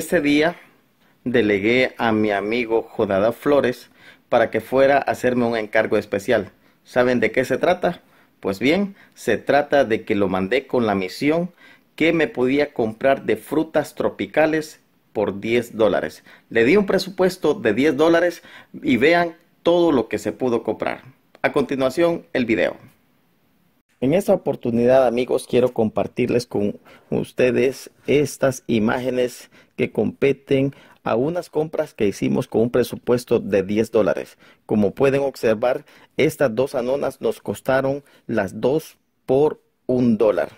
Ese día delegué a mi amigo Jodada Flores para que fuera a hacerme un encargo especial. ¿Saben de qué se trata? Pues bien, se trata de que lo mandé con la misión que me podía comprar de frutas tropicales por 10 dólares. Le di un presupuesto de 10 dólares y vean todo lo que se pudo comprar. A continuación, el video. En esta oportunidad, amigos, quiero compartirles con ustedes estas imágenes que competen a unas compras que hicimos con un presupuesto de 10 dólares. Como pueden observar, estas dos anonas nos costaron las dos por un dólar.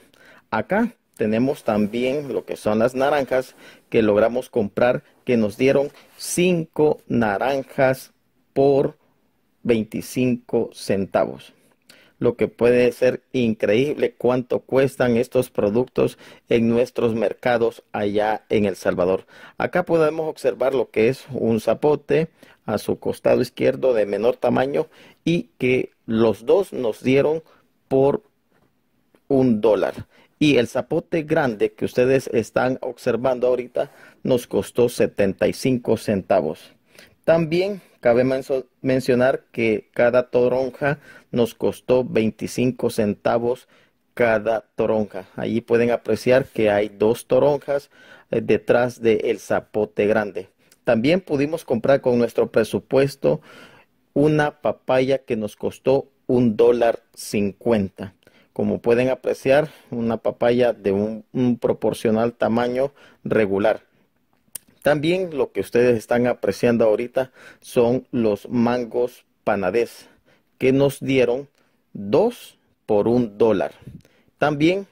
Acá tenemos también lo que son las naranjas que logramos comprar, que nos dieron 5 naranjas por 25 centavos lo que puede ser increíble cuánto cuestan estos productos en nuestros mercados allá en El Salvador. Acá podemos observar lo que es un zapote a su costado izquierdo de menor tamaño y que los dos nos dieron por un dólar. Y el zapote grande que ustedes están observando ahorita nos costó 75 centavos. También cabe mencionar que cada toronja nos costó 25 centavos cada toronja. Allí pueden apreciar que hay dos toronjas eh, detrás del zapote grande. También pudimos comprar con nuestro presupuesto una papaya que nos costó un dólar cincuenta. Como pueden apreciar, una papaya de un proporcional tamaño regular. También lo que ustedes están apreciando ahorita son los mangos panadés que nos dieron dos por un dólar. También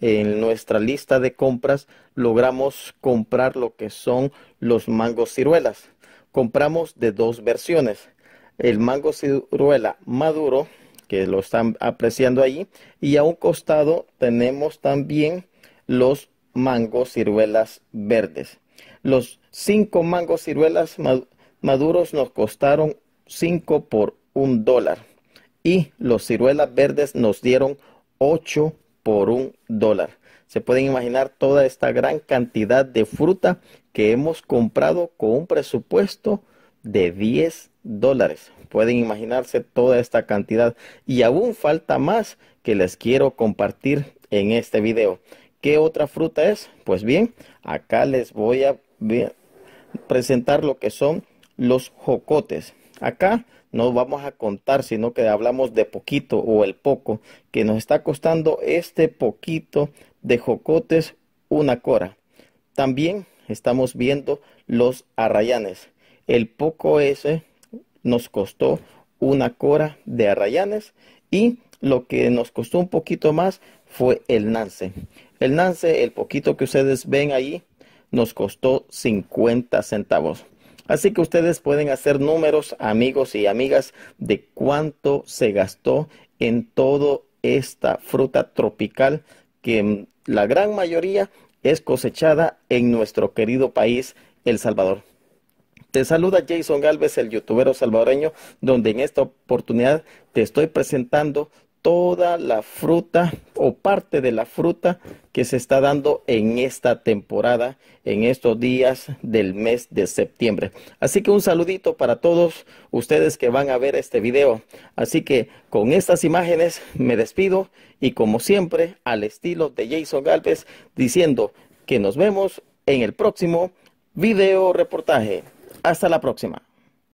en nuestra lista de compras logramos comprar lo que son los mangos ciruelas. Compramos de dos versiones. El mango ciruela maduro, que lo están apreciando ahí, y a un costado tenemos también los mangos ciruelas verdes. Los cinco mangos ciruelas maduros nos costaron cinco por un dólar y los ciruelas verdes nos dieron ocho por un dólar. Se pueden imaginar toda esta gran cantidad de fruta que hemos comprado con un presupuesto de 10 dólares. Pueden imaginarse toda esta cantidad y aún falta más que les quiero compartir en este video. ¿Qué otra fruta es? Pues bien, acá les voy a presentar lo que son los jocotes. Acá no vamos a contar, sino que hablamos de poquito o el poco, que nos está costando este poquito de jocotes una cora. También estamos viendo los arrayanes. El poco ese nos costó una cora de arrayanes y lo que nos costó un poquito más fue el nance. El Nance, el poquito que ustedes ven ahí, nos costó 50 centavos. Así que ustedes pueden hacer números, amigos y amigas, de cuánto se gastó en toda esta fruta tropical que mm, la gran mayoría es cosechada en nuestro querido país, El Salvador. Te saluda Jason Galvez, el youtubero salvadoreño, donde en esta oportunidad te estoy presentando toda la fruta o parte de la fruta que se está dando en esta temporada, en estos días del mes de septiembre. Así que un saludito para todos ustedes que van a ver este video. Así que con estas imágenes me despido y como siempre al estilo de Jason Galvez diciendo que nos vemos en el próximo video reportaje. Hasta la próxima.